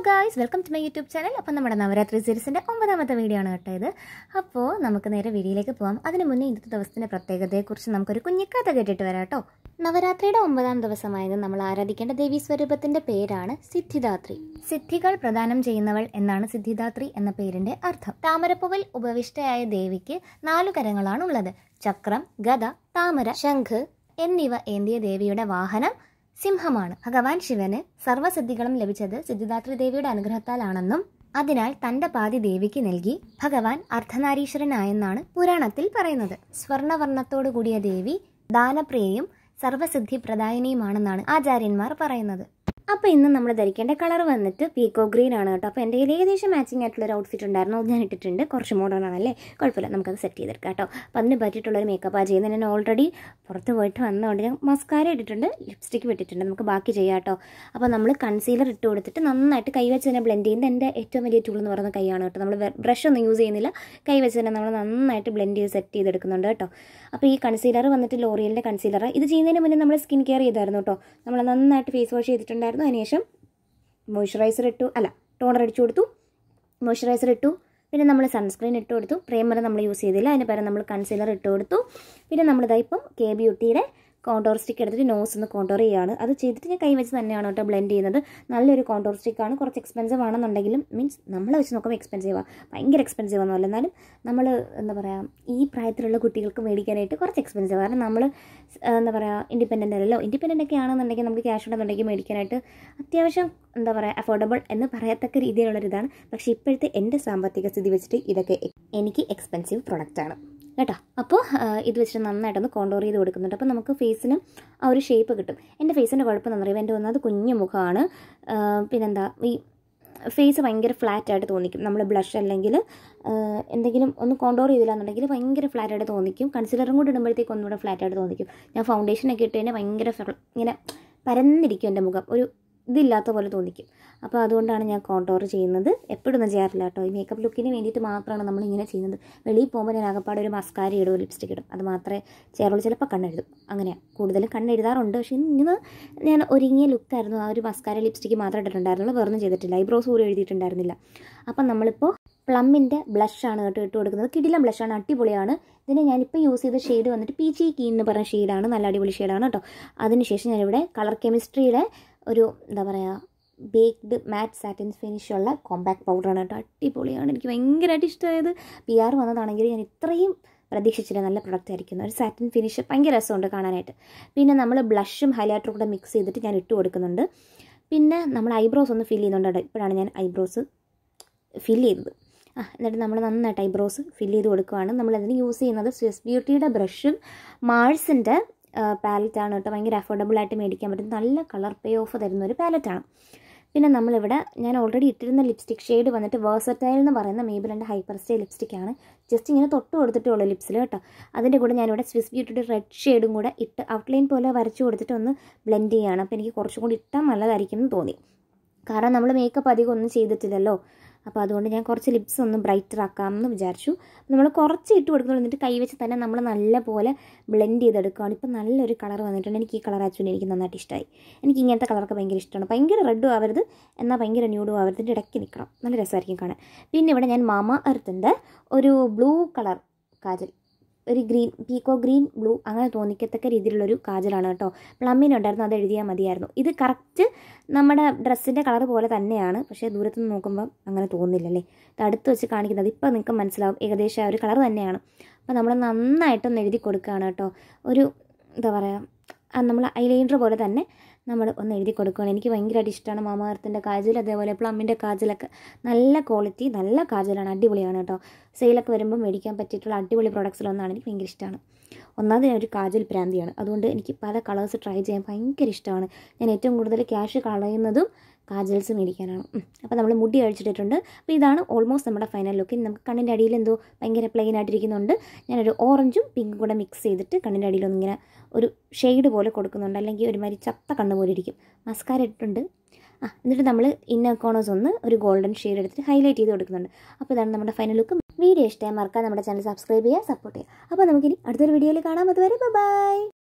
hello guys welcome to my YouTube channel അപ്പം നമ്മുടെ നവരാത്രി സീരീസിൻ്റെ ഒമ്പതാമത്തെ വീഡിയോ ആണ് കേട്ടത് ഇത് അപ്പോൾ നമുക്ക് നേരെ വീഡിയോയിലേക്ക് പോകാം അതിന് മുന്നേ ഇന്നത്തെ ദിവസത്തിൻ്റെ പ്രത്യേകതയെക്കുറിച്ച് നമുക്കൊരു കുഞ്ഞിക്കാത്ത കേട്ടിട്ട് വരാം കേട്ടോ നവരാത്രിയുടെ ഒമ്പതാം ദിവസമായത് നമ്മൾ ആരാധിക്കേണ്ട ദേവീ സ്വരൂപത്തിൻ്റെ പേരാണ് സിദ്ധിദാത്രി സിദ്ധികൾ പ്രദാനം ചെയ്യുന്നവൾ എന്നാണ് സിദ്ധിദാത്രി എന്ന പേരിൻ്റെ അർത്ഥം താമരപ്പുവിൽ ഉപവിഷ്ടയായ ദേവിക്ക് നാലു കരങ്ങളാണുള്ളത് ചക്രം ഗത താമര ശംഖ് എന്നിവ ഏന്തിയ ദേവിയുടെ വാഹനം സിംഹമാണ് ഭഗവാൻ ശിവന് സർവ്വസിദ്ധികളും ലഭിച്ചത് സിദ്ധിദാത്രി ദേവിയുടെ അനുഗ്രഹത്താലാണെന്നും അതിനാൽ തന്റെ പാതി ദേവിക്ക് നൽകി ഭഗവാൻ അർദ്ധനാരീശ്വരനായെന്നാണ് പുരാണത്തിൽ പറയുന്നത് സ്വർണവർണ്ണത്തോടു കൂടിയ ദേവി ദാനപ്രിയയും സർവസിദ്ധി പ്രദായനിയുമാണെന്നാണ് ആചാര്യന്മാർ പറയുന്നത് അപ്പോൾ ഇന്ന് നമ്മൾ ധരിക്കേണ്ട കളർ വന്നിട്ട് പീക്കോ ഗ്രീൻ ആണ് കേട്ടോ അപ്പോൾ എൻ്റെ കയ്യിൽ ഏകദേശം മാച്ചിങ് ആയിട്ടുള്ള ഒരു ഔട്ട്ഫിറ്റ് ഉണ്ടായിരുന്നു ഞാൻ ഇട്ടിട്ടുണ്ട് കുറച്ച് മോഡേൺ ആണല്ലേ കുഴപ്പമില്ല നമുക്കത് സെറ്റ് ചെയ്തെടുക്കാം കേട്ടോ അപ്പോൾ അതിന് മേക്കപ്പ് ആ ചെയ്യുന്നത് ഞാൻ ഓൾറെഡി പുറത്ത് പോയിട്ട് വന്നതുകൊണ്ട് ഞാൻ മസ്കാര ഇട്ടിട്ടുണ്ട് ലിപ്സ്റ്റിക്ക് വിട്ടിട്ടുണ്ട് നമുക്ക് ബാക്കി ചെയ്യാം കേട്ടോ അപ്പോൾ നമ്മൾ കൺസീലർ ഇട്ട് കൊടുത്തിട്ട് നന്നായിട്ട് കൈ തന്നെ ബ്ലെൻഡ് ചെയ്യുന്നത് എൻ്റെ ഏറ്റവും വലിയ ടൂൾ എന്ന് പറയുന്ന കൈയാണ് കേട്ടോ നമ്മൾ ബ്രഷ് ഒന്നും യൂസ് ചെയ്യുന്നില്ല കൈ തന്നെ നമ്മൾ നന്നായിട്ട് ബ്ലെൻഡ് ചെയ്ത് സെറ്റ് ചെയ്തെടുക്കുന്നുണ്ട് കേട്ടോ അപ്പോൾ ഈ കൺസീലർ വന്നിട്ട് ലോറിയലിൻ്റെ കൺസീലർ ഇത് ചെയ്യുന്നതിന് മുന്നേ നമ്മൾ സ്കിൻ കെയർ ചെയ്തായിരുന്നു കേട്ടോ നമ്മൾ നന്നായിട്ട് ഫേസ് വാഷ് ചെയ്തിട്ടുണ്ടായിരുന്നു കൊടുത്തു അതിനുശേഷം മോയ്സ്ചറൈസർ ഇട്ടു അല്ല ടോണർ അടിച്ചു കൊടുത്തു മോയ്സ്ചറൈസർ ഇട്ടു പിന്നെ നമ്മൾ സൺസ്ക്രീൻ ഇട്ട് കൊടുത്തു പ്രൈമർ നമ്മൾ യൂസ് ചെയ്തില്ല അതിന് പകരം നമ്മൾ കൺസീലർ ഇട്ട് കൊടുത്തു പിന്നെ നമ്മളിതായിപ്പം കെ ബി യുട്ടിയുടെ കോണ്ടോർ സ്റ്റിക്ക് എടുത്തിട്ട് നോസ് ഒന്ന് കോണ്ടോർ ചെയ്യുകയാണ് അത് ചെയ്തിട്ട് ഞാൻ കൈ വെച്ച് തന്നെയാണ് കേട്ടോ ബ്ലെൻഡ് ചെയ്യുന്നത് നല്ലൊരു കോണ്ടോർ സ്റ്റിക്കാണ് കുറച്ച് എക്സ്പെൻസീവ് ആണെന്നുണ്ടെങ്കിലും മീൻസ് നമ്മളെ വെച്ച് നോക്കുമ്പോൾ എക്സ്പെൻസീവാണ് ഭയങ്കര എക്സ്പെൻസീവ് ഒന്നുമല്ല എന്നാലും നമ്മൾ എന്താ പറയുക ഈ പ്രായത്തിലുള്ള കുട്ടികൾക്ക് മേടിക്കാനായിട്ട് കുറച്ച് എക്സ്പെൻസീവ് കാരണം നമ്മൾ എന്താ പറയുക ഇൻഡിപെൻഡൻ്റ് അല്ലല്ലോ ഇൻഡിപെൻഡൻ്റ് ഒക്കെ ആണെന്നുണ്ടെങ്കിൽ നമുക്ക് ക്യാഷ് ഉണ്ടെന്നുണ്ടെങ്കിൽ മേടിക്കാനായിട്ട് അത്യാവശ്യം എന്താ പറയുക അഫോർഡബിൾ എന്ന് പറയത്തക്ക രീതിയിലുള്ളൊരിതാണ് പക്ഷേ ഇപ്പോഴത്തെ എൻ്റെ സാമ്പത്തിക സ്ഥിതി വെച്ചിട്ട് ഇതൊക്കെ എനിക്ക് എക്സ്പെൻസീവ് പ്രൊഡക്റ്റാണ് കേട്ടോ അപ്പോൾ ഇത് വെച്ചിട്ട് നന്നായിട്ടൊന്ന് കോണ്ടോർ ചെയ്ത് കൊടുക്കുന്നുണ്ട് അപ്പോൾ നമുക്ക് ഫേസിന് ആ ഒരു ഷേപ്പ് കിട്ടും എൻ്റെ ഫേസിൻ്റെ കുഴപ്പമെന്ന് പറയുമ്പോൾ എൻ്റെ വന്നത് കുഞ്ഞു മുഖമാണ് പിന്നെന്താ ഈ ഫേസ് ഭയങ്കര ഫ്ലാറ്റായിട്ട് തോന്നിക്കും നമ്മൾ ബ്ലഷ് അല്ലെങ്കിൽ എന്തെങ്കിലും ഒന്ന് കോണ്ടോർ ചെയ്തില്ല എന്നുണ്ടെങ്കിൽ ഭയങ്കര ഫ്ലാറ്റായിട്ട് തോന്നിക്കും കൺസിലറും കൂടി ഇടുമ്പോഴത്തേക്ക് ഒന്നുകൂടെ ഫ്ലാറ്റായിട്ട് തോന്നിക്കും ഞാൻ ഫൗണ്ടേഷനൊക്കെ ഇട്ട് തന്നെ ഭയങ്കര ഇങ്ങനെ പരന്നിരിക്കും എൻ്റെ മുഖം ഒരു ഇതില്ലാത്ത പോലെ തോന്നിക്കും അപ്പോൾ അതുകൊണ്ടാണ് ഞാൻ കോണ്ടോർ ചെയ്യുന്നത് എപ്പോഴും ഒന്നും ചെയ്യാറില്ല കേട്ടോ ഈ മേക്കപ്പ് ലുക്കിന് വേണ്ടിയിട്ട് മാത്രമാണ് നമ്മൾ ഇങ്ങനെ ചെയ്യുന്നത് വെളിയിൽ പോകുമ്പോൾ ഞാൻ ആകപ്പാടെ ഒരു മസ്കാര ഇടും ലിപ്സ്റ്റിക് ഇടും അത് മാത്രമേ ചേരുള്ളൂ ചിലപ്പോൾ കണ്ണെഴുതും അങ്ങനെ കൂടുതലും കണ്ണെഴുതാറുണ്ട് പക്ഷേ ഇന്ന് ഞാൻ ഒരുങ്ങിയ ലുക്കായിരുന്നു ആ ഒരു മസ്കാര ലിപ്സ്റ്റിക് മാത്രമേ ഇട്ടിട്ടുണ്ടായിരുന്നുള്ളൂ വേറൊന്നും ചെയ്തിട്ടില്ല ഐബ്രോസ് പോലും എഴുതിയിട്ടുണ്ടായിരുന്നില്ല അപ്പം നമ്മളിപ്പോൾ പ്ലമ്മിൻ്റെ ബ്ലഷാണ് കേട്ടോ ഇട്ട് കൊടുക്കുന്നത് കിടിലം ബ്ലഷാണ് അടിപൊളിയാണ് ഇതിനെ ഞാനിപ്പോൾ യൂസ് ചെയ്ത ഷെയ്ഡ് വന്നിട്ട് പീച്ചി കീ e എന്ന് പറഞ്ഞ ഷെയ്ഡാണ് നല്ല അടിപൊളി ഷെയ്ഡാണ് കേട്ടോ അതിനുശേഷം ഞാനിവിടെ കളർ കെമിസ്ട്രിയുടെ ഒരു എന്താ പറയുക ബേക്ക്ഡ് മാറ്റ് സാറ്റിൻ ഫിനിഷുള്ള കോമ്പാക്ട് പൗഡറാണ് കേട്ടോ അടിപൊളിയാണ് എനിക്ക് ഭയങ്കരമായിട്ട് ഇഷ്ടമായത് പി ആർ വന്നതാണെങ്കിൽ ഞാൻ ഇത്രയും പ്രതീക്ഷിച്ചില്ല നല്ല പ്രൊഡക്റ്റ് ആയിരിക്കുന്നു ഒരു സാറ്റിൻ ഫിനിഷ് ഭയങ്കര രസമുണ്ട് കാണാനായിട്ട് പിന്നെ നമ്മൾ ബ്ലഷും ഹൈലൈറ്ററും കൂടെ മിക്സ് ചെയ്തിട്ട് ഞാൻ ഇട്ട് കൊടുക്കുന്നുണ്ട് പിന്നെ നമ്മൾ ഐബ്രോസ് ഒന്ന് ഫിൽ ചെയ്യുന്നുണ്ട് ഇപ്പോഴാണ് ഞാൻ ഐബ്രോസ് ഫിൽ ചെയ്തത് ആ എന്നിട്ട് നമ്മൾ നന്നായിട്ട് ഐബ്രോസ് ഫിൽ ചെയ്ത് കൊടുക്കുവാണ് നമ്മളതിന് യൂസ് ചെയ്യുന്നത് സ്വിസ് ബ്യൂട്ടിയുടെ ബ്രഷും മാൾസിൻ്റെ പാലറ്റാണ് കേട്ടോ ഭയങ്കര അഫോർഡബിൾ ആയിട്ട് മേടിക്കാൻ പറ്റും നല്ല കളർ പേ ഓഫ് തരുന്ന ഒരു പാലറ്റാണ് പിന്നെ നമ്മളിവിടെ ഞാൻ ഓൾറെഡി ഇട്ടിരുന്ന ലിപ്സ്റ്റിക് ഷെയ്ഡ് വന്നിട്ട് വേഴ്സറ്റൈൽ എന്ന് പറയുന്ന മേബിലിൻ്റെ ഹൈപ്പർ സ്റ്റേ ലിപ്സ്റ്റിക് ആണ് ജസ്റ്റ് ഇങ്ങനെ തൊട്ട് കൊടുത്തിട്ടേ ഉള്ളൂ ലിപ്സിൽ കേട്ടോ അതിൻ്റെ കൂടെ ഞാനിവിടെ സ്വിസ് ബ്യൂട്ടിയുടെ റെഡ് ഷെയ്ഡും കൂടെ ഇട്ട് ഔട്ട്ലൈൻ പോലെ വരച്ച് കൊടുത്തിട്ട് ഒന്ന് ബ്ലെൻഡ് ചെയ്യുകയാണ് അപ്പോൾ എനിക്ക് കുറച്ചും കൂടി ഇട്ടാൽ നല്ലതായിരിക്കും എന്ന് തോന്നി കാരണം നമ്മൾ മേക്കപ്പ് അധികം ഒന്നും ചെയ്തിട്ടില്ലല്ലോ അപ്പോൾ അതുകൊണ്ട് ഞാൻ കുറച്ച് ലിപ്സ് ഒന്ന് ബ്രൈറ്റർ ആക്കാമെന്ന് വിചാരിച്ചു നമ്മൾ കുറച്ച് ഇട്ട് കൊടുക്കുന്നത് എന്നിട്ട് കൈ വെച്ച് തന്നെ നമ്മൾ നല്ലപോലെ ബ്ലെൻഡ് ചെയ്തെടുക്കുകയാണ് ഇപ്പോൾ നല്ലൊരു കളർ വന്നിട്ടുണ്ട് എനിക്ക് ഈ കളർ ആക്ച്വലി എനിക്ക് നന്നായിട്ട് ഇഷ്ടമായി എനിക്ക് ഇങ്ങനത്തെ കളറൊക്കെ ഭയങ്കര ഇഷ്ടമാണ് ഭയങ്കര റെഡും ആവരുത് എന്നാൽ ഭയങ്കര ന്യൂഡും ആവരുത് ഇടയ്ക്ക് നിൽക്കണം നല്ല രസമായിരിക്കും കാണാൻ പിന്നെ ഇവിടെ ഞാൻ മാമ എർത്തിൻ്റെ ഒരു ബ്ലൂ കളർ കാജൽ ഒരു ഗ്രീൻ പീക്കോ ഗ്രീൻ ബ്ലൂ അങ്ങനെ തോന്നിക്കത്തക്ക രീതിയിലുള്ളൊരു കാജലാണ് കേട്ടോ പ്ലമ്മിനുണ്ടായിരുന്നു അത് എഴുതിയാൽ മതിയായിരുന്നു ഇത് കറക്റ്റ് നമ്മുടെ ഡ്രസ്സിൻ്റെ കളർ പോലെ തന്നെയാണ് പക്ഷേ നിന്ന് നോക്കുമ്പം അങ്ങനെ തോന്നില്ലല്ലേ ഇത് അടുത്ത് വെച്ച് കാണിക്കുന്നത് ഇപ്പോൾ നിങ്ങൾക്ക് മനസ്സിലാവും ഏകദേശം ആ ഒരു കളർ തന്നെയാണ് അപ്പോൾ നമ്മൾ നന്നായിട്ടൊന്ന് എഴുതി കൊടുക്കുകയാണ് കേട്ടോ ഒരു എന്താ പറയുക നമ്മൾ ഐലൈനർ പോലെ തന്നെ നമ്മൾ ഒന്ന് എഴുതി കൊടുക്കുകയാണ് എനിക്ക് ഭയങ്കരമായിട്ട് ഇഷ്ടമാണ് മാമാർത്തിൻ്റെ കാജൽ അതേപോലെ പ്ലമ്മിൻ്റെ കാജലൊക്കെ നല്ല ക്വാളിറ്റി നല്ല കാജലാണ് അടിപൊളിയാണ് കേട്ടോ സെയിലൊക്കെ വരുമ്പോൾ മേടിക്കാൻ പറ്റിയിട്ടുള്ള അടിപൊളി പ്രൊഡക്ട്സിലൊന്നാണ് എനിക്ക് ഭയങ്കര ഇഷ്ടമാണ് ഒന്നാമത് ഞാൻ ഒരു കാജൽ പ്രാന്തിയാണ് അതുകൊണ്ട് എനിക്ക് പല കളേഴ്സ് ട്രൈ ചെയ്യാൻ ഭയങ്കര ഇഷ്ടമാണ് ഞാൻ ഏറ്റവും കൂടുതൽ ക്യാഷ് കളയുന്നതും കാജൽസ് മേടിക്കാനാണ് അപ്പോൾ നമ്മൾ മുടി അഴിച്ചിട്ടിട്ടുണ്ട് അപ്പോൾ ഇതാണ് ഓൾമോസ്റ്റ് നമ്മുടെ ഫൈനൽ ലുക്ക് ഇനി നമുക്ക് കണ്ണിൻ്റെ അടിയിൽ എന്തോ ഭയങ്കര പ്ലെയിൻ ആയിട്ടിരിക്കുന്നുണ്ട് ഞാനൊരു ഓറഞ്ചും പിങ്കും കൂടെ മിക്സ് ചെയ്തിട്ട് കണ്ണിൻ്റെ അടിയിലൊന്നും ഇങ്ങനെ ഒരു ഷെയ്ഡ് പോലെ കൊടുക്കുന്നുണ്ട് അല്ലെങ്കിൽ ഒരുമാതിരി ചത്ത കണ്ണ് പോലെ ഇരിക്കും മസ്കാര ഇട്ടിട്ടുണ്ട് ആ എന്നിട്ട് നമ്മൾ ഇന്നർ കോണേഴ്സ് ഒന്ന് ഒരു ഗോൾഡൻ ഷെയ്ഡ് എടുത്തിട്ട് ഹൈലൈറ്റ് ചെയ്ത് കൊടുക്കുന്നുണ്ട് അപ്പോൾ ഇതാണ് നമ്മുടെ ഫൈനൽ ലുക്ക് വീഡിയോ ഇഷ്ടമായി മറക്കാൻ നമ്മുടെ ചാനൽ സബ്സ്ക്രൈബ് ചെയ്യുക സപ്പോർട്ട് ചെയ്യുക അപ്പോൾ നമുക്കിനി അടുത്തൊരു വീഡിയോയിൽ കാണാം അതുവരെ ബൈ